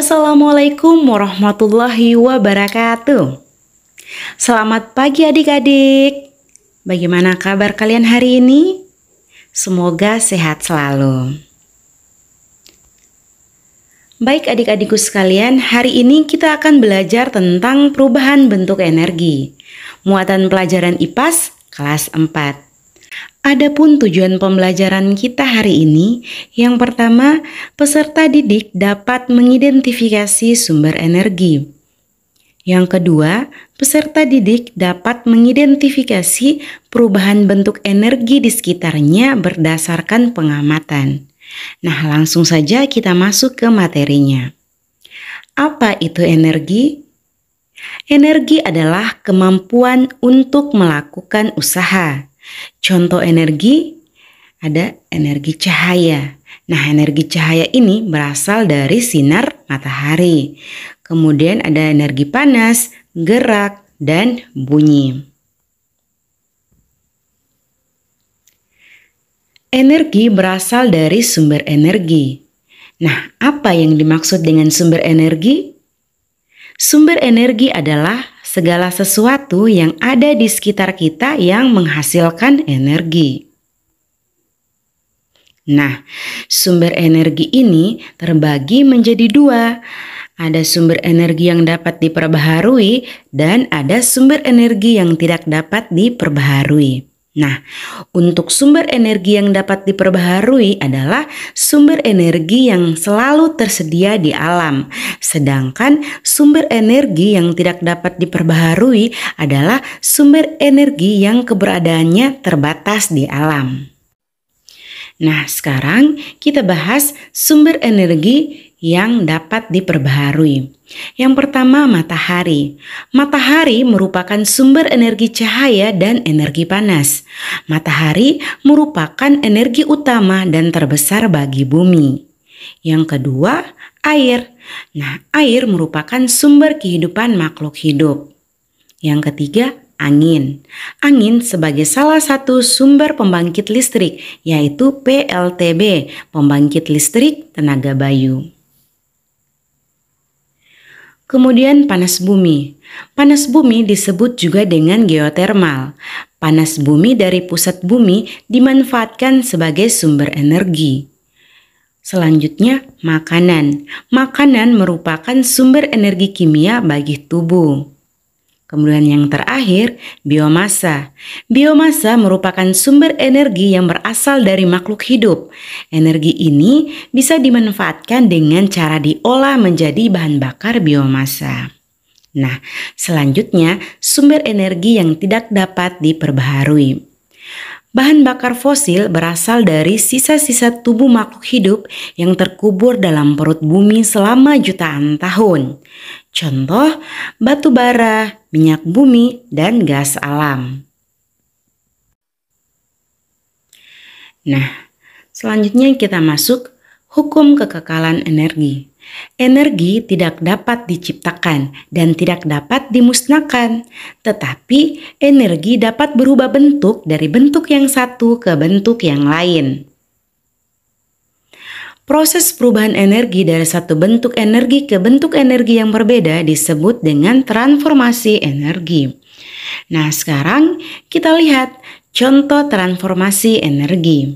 Assalamualaikum warahmatullahi wabarakatuh. Selamat pagi adik-adik. Bagaimana kabar kalian hari ini? Semoga sehat selalu. Baik adik-adikku sekalian, hari ini kita akan belajar tentang perubahan bentuk energi. Muatan pelajaran IPAS kelas 4. Adapun tujuan pembelajaran kita hari ini, yang pertama, peserta didik dapat mengidentifikasi sumber energi. Yang kedua, peserta didik dapat mengidentifikasi perubahan bentuk energi di sekitarnya berdasarkan pengamatan. Nah, langsung saja kita masuk ke materinya. Apa itu energi? Energi adalah kemampuan untuk melakukan usaha Contoh energi ada energi cahaya. Nah, energi cahaya ini berasal dari sinar matahari. Kemudian ada energi panas, gerak, dan bunyi. Energi berasal dari sumber energi. Nah, apa yang dimaksud dengan sumber energi? Sumber energi adalah segala sesuatu yang ada di sekitar kita yang menghasilkan energi. Nah, sumber energi ini terbagi menjadi dua. Ada sumber energi yang dapat diperbaharui dan ada sumber energi yang tidak dapat diperbaharui. Nah, untuk sumber energi yang dapat diperbaharui adalah sumber energi yang selalu tersedia di alam, sedangkan sumber energi yang tidak dapat diperbaharui adalah sumber energi yang keberadaannya terbatas di alam. Nah, sekarang kita bahas sumber energi yang dapat diperbaharui. Yang pertama, matahari. Matahari merupakan sumber energi cahaya dan energi panas. Matahari merupakan energi utama dan terbesar bagi bumi. Yang kedua, air. Nah, air merupakan sumber kehidupan makhluk hidup. Yang ketiga, angin. Angin sebagai salah satu sumber pembangkit listrik, yaitu PLTB, pembangkit listrik tenaga bayu. Kemudian panas bumi. Panas bumi disebut juga dengan geotermal. Panas bumi dari pusat bumi dimanfaatkan sebagai sumber energi. Selanjutnya, makanan. Makanan merupakan sumber energi kimia bagi tubuh. Kemudian yang terakhir, biomasa. Biomasa merupakan sumber energi yang berasal dari makhluk hidup. Energi ini bisa dimanfaatkan dengan cara diolah menjadi bahan bakar biomasa. Nah, selanjutnya sumber energi yang tidak dapat diperbaharui. Bahan bakar fosil berasal dari sisa-sisa tubuh makhluk hidup yang terkubur dalam perut bumi selama jutaan tahun. Contoh, batu bara, minyak bumi, dan gas alam. Nah, selanjutnya kita masuk hukum kekekalan energi. Energi tidak dapat diciptakan dan tidak dapat dimusnahkan, tetapi energi dapat berubah bentuk dari bentuk yang satu ke bentuk yang lain. Proses perubahan energi dari satu bentuk energi ke bentuk energi yang berbeda disebut dengan transformasi energi. Nah, sekarang kita lihat contoh transformasi energi.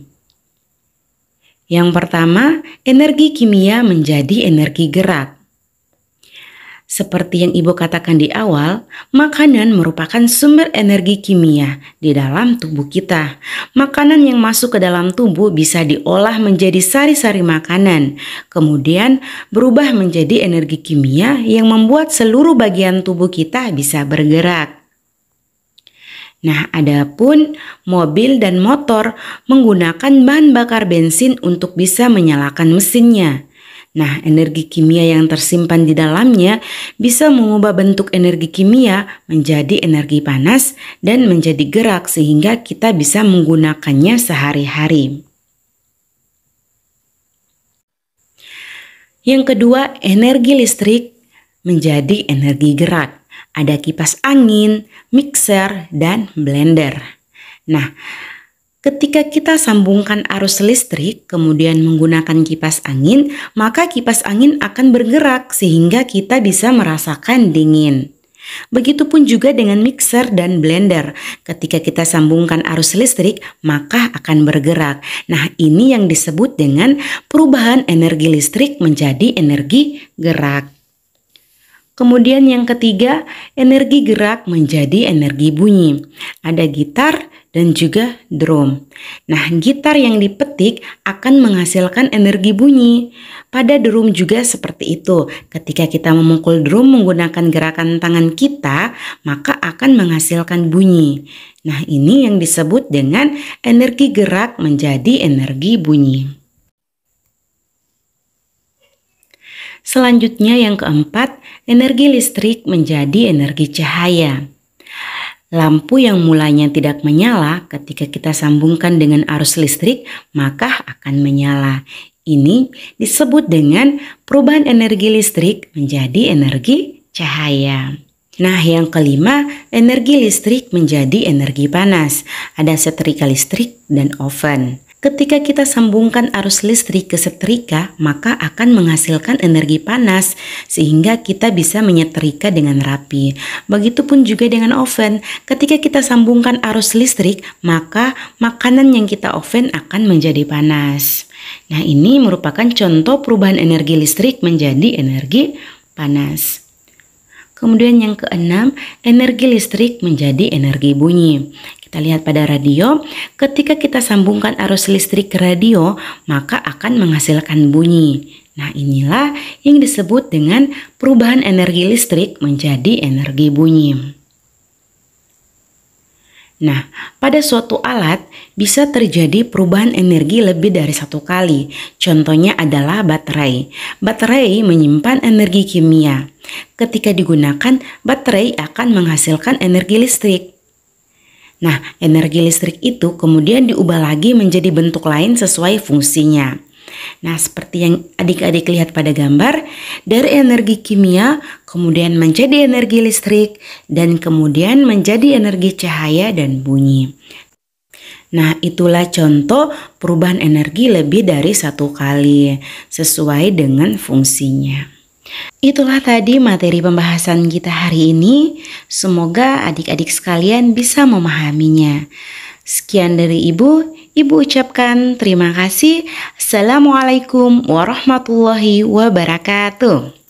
Yang pertama, energi kimia menjadi energi gerak. Seperti yang Ibu katakan di awal, makanan merupakan sumber energi kimia di dalam tubuh kita. Makanan yang masuk ke dalam tubuh bisa diolah menjadi sari-sari makanan, kemudian berubah menjadi energi kimia yang membuat seluruh bagian tubuh kita bisa bergerak. Nah, adapun mobil dan motor menggunakan bahan bakar bensin untuk bisa menyalakan mesinnya. Nah, energi kimia yang tersimpan di dalamnya bisa mengubah bentuk energi kimia menjadi energi panas dan menjadi gerak sehingga kita bisa menggunakannya sehari-hari. Yang kedua, energi listrik menjadi energi gerak. Ada kipas angin, mixer, dan blender. Nah, Ketika kita sambungkan arus listrik, kemudian menggunakan kipas angin, maka kipas angin akan bergerak sehingga kita bisa merasakan dingin. Begitupun juga dengan mixer dan blender. Ketika kita sambungkan arus listrik, maka akan bergerak. Nah, ini yang disebut dengan perubahan energi listrik menjadi energi gerak. Kemudian yang ketiga, energi gerak menjadi energi bunyi. Ada gitar dan juga drum. Nah, gitar yang dipetik akan menghasilkan energi bunyi. Pada drum juga seperti itu. Ketika kita memukul drum menggunakan gerakan tangan kita, maka akan menghasilkan bunyi. Nah, ini yang disebut dengan energi gerak menjadi energi bunyi. Selanjutnya yang keempat, energi listrik menjadi energi cahaya. Lampu yang mulanya tidak menyala ketika kita sambungkan dengan arus listrik maka akan menyala. Ini disebut dengan perubahan energi listrik menjadi energi cahaya. Nah, yang kelima, energi listrik menjadi energi panas. Ada setrika listrik dan oven. Ketika kita sambungkan arus listrik ke setrika, maka akan menghasilkan energi panas sehingga kita bisa menyetrika dengan rapi. Begitupun juga dengan oven. Ketika kita sambungkan arus listrik, maka makanan yang kita oven akan menjadi panas. Nah, ini merupakan contoh perubahan energi listrik menjadi energi panas. Kemudian yang keenam, energi listrik menjadi energi bunyi kita lihat pada radio, ketika kita sambungkan arus listrik ke radio, maka akan menghasilkan bunyi. Nah, inilah yang disebut dengan perubahan energi listrik menjadi energi bunyi. Nah, pada suatu alat bisa terjadi perubahan energi lebih dari satu kali. Contohnya adalah baterai. Baterai menyimpan energi kimia. Ketika digunakan, baterai akan menghasilkan energi listrik. Nah, energi listrik itu kemudian diubah lagi menjadi bentuk lain sesuai fungsinya. Nah, seperti yang adik-adik lihat pada gambar, dari energi kimia kemudian menjadi energi listrik dan kemudian menjadi energi cahaya dan bunyi. Nah, itulah contoh perubahan energi lebih dari satu kali sesuai dengan fungsinya. Itulah tadi materi pembahasan kita hari ini. Semoga adik-adik sekalian bisa memahaminya. Sekian dari Ibu. Ibu ucapkan terima kasih. Assalamualaikum warahmatullahi wabarakatuh.